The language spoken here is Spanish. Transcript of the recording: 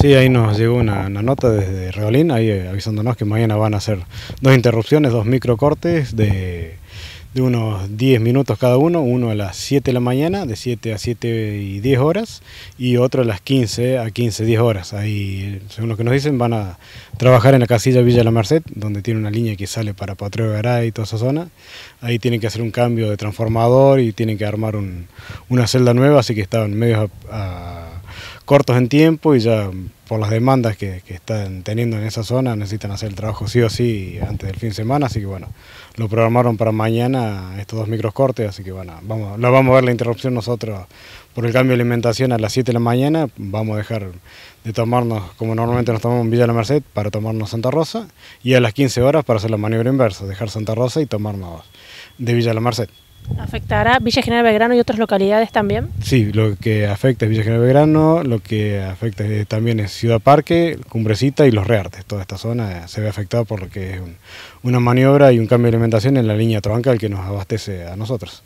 Sí, ahí nos llegó una, nota desde Reolín, ahí eh, avisándonos que mañana van a hacer dos interrupciones, dos microcortes de, de unos 10 minutos cada uno, uno a las 7 de la mañana, de 7 a 7 y 10 horas, y otro a las 15 a 15, 10 horas. Ahí, según lo que nos dicen, van a trabajar en la casilla Villa La Merced, donde tiene una línea que sale para Patreo Garay y toda esa zona. Ahí tienen que hacer un cambio de transformador y tienen que armar una celda nueva, así que están medios a cortos en tiempo y ya por las demandas que, están teniendo en esa zona necesitan hacer el trabajo sí o sí antes del fin de semana, así que bueno, lo programaron para mañana estos dos micros cortes, así que bueno, vamos, vamos a ver la interrupción nosotros por el cambio de alimentación a las 7 de la mañana, vamos a dejar de tomarnos como normalmente nos tomamos en Villa de la Merced para tomarnos Santa Rosa y a las 15 horas para hacer la maniobra inversa, dejar Santa Rosa y tomarnos de Villa de la Merced. ¿Afectará Villa General Belgrano y otras localidades también? Sí, lo que afecta es Villa General Belgrano, lo que afecta también es Ciudad Parque, Cumbrecita y Los Reartes. Toda esta zona se ve afectada por lo que es una maniobra y un cambio de alimentación en la línea troncal que nos abastece a nosotros.